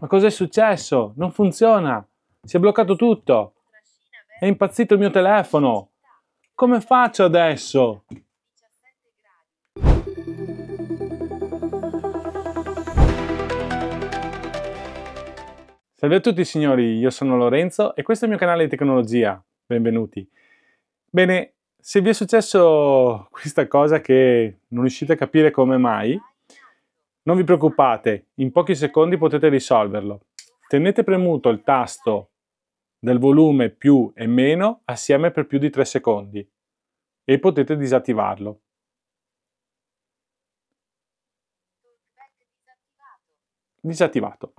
Ma cos'è successo? Non funziona! Si è bloccato tutto! È impazzito il mio telefono! Come faccio adesso? Salve a tutti signori, io sono Lorenzo e questo è il mio canale di tecnologia. Benvenuti. Bene, se vi è successo questa cosa che non riuscite a capire come mai, non vi preoccupate, in pochi secondi potete risolverlo. Tenete premuto il tasto del volume più e meno assieme per più di 3 secondi e potete disattivarlo. Disattivato.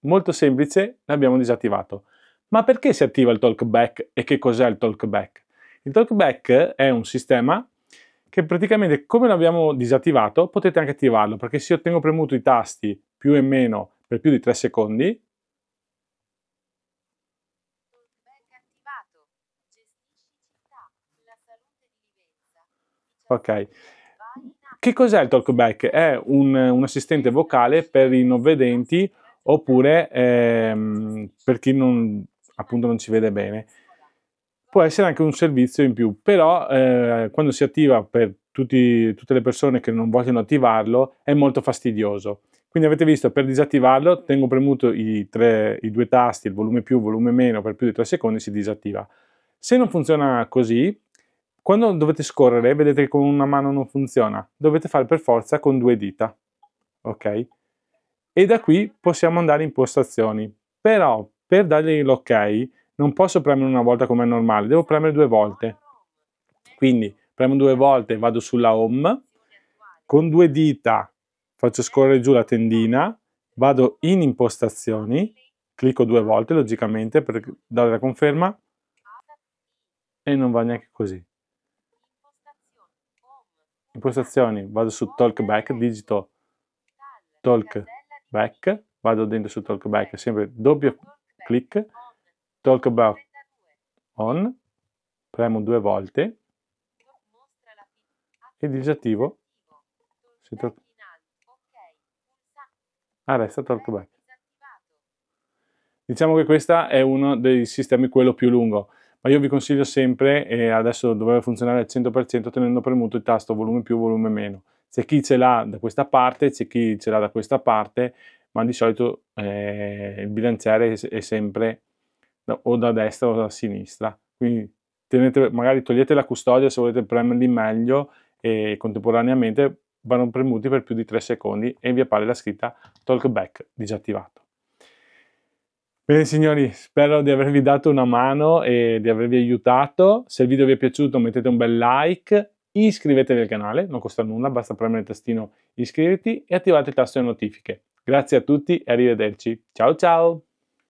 Molto semplice, l'abbiamo disattivato. Ma perché si attiva il talkback e che cos'è il talkback? Il talkback è un sistema che praticamente come l'abbiamo disattivato potete anche attivarlo perché se io tengo premuto i tasti più e meno per più di 3 secondi Ok, che cos'è il talkback? È un, un, assistente vocale per i non vedenti oppure ehm, per chi non, appunto non ci vede bene può essere anche un servizio in più, però eh, quando si attiva per tutti, tutte le persone che non vogliono attivarlo è molto fastidioso. Quindi avete visto, per disattivarlo tengo premuto i, tre, i due tasti, il volume più, il volume meno, per più di 3 secondi si disattiva. Se non funziona così, quando dovete scorrere, vedete che con una mano non funziona, dovete fare per forza con due dita, ok? E da qui possiamo andare in impostazioni, però per dargli l'ok non posso premere una volta come è normale, devo premere due volte. Quindi premo due volte, vado sulla home, con due dita faccio scorrere giù la tendina, vado in impostazioni, clicco due volte logicamente per dare la conferma e non va neanche così. Impostazioni, vado su Talkback, digito Talkback, vado dentro su Talkback, sempre doppio clic, Talk about on, premo due volte e disattivo. Si to- ah, resta talk back. Diciamo che questo è uno dei sistemi quello più lungo, ma io vi consiglio sempre, e adesso dovrebbe funzionare al 100% tenendo premuto il tasto volume più, volume meno. C'è chi ce l'ha da questa parte, c'è chi ce l'ha da questa parte, ma di solito eh, il bilanciere è sempre da, o da destra o da sinistra. Quindi tenete, magari togliete la custodia se volete premerli meglio e contemporaneamente vanno premuti per più di 3 secondi e vi appare la scritta talkback disattivato. Bene signori, spero di avervi dato una mano e di avervi aiutato. Se il video vi è piaciuto mettete un bel like, iscrivetevi al canale, non costa nulla, basta premere il tastino iscriviti e attivate il tasto delle notifiche. Grazie a tutti e arrivederci. Ciao ciao!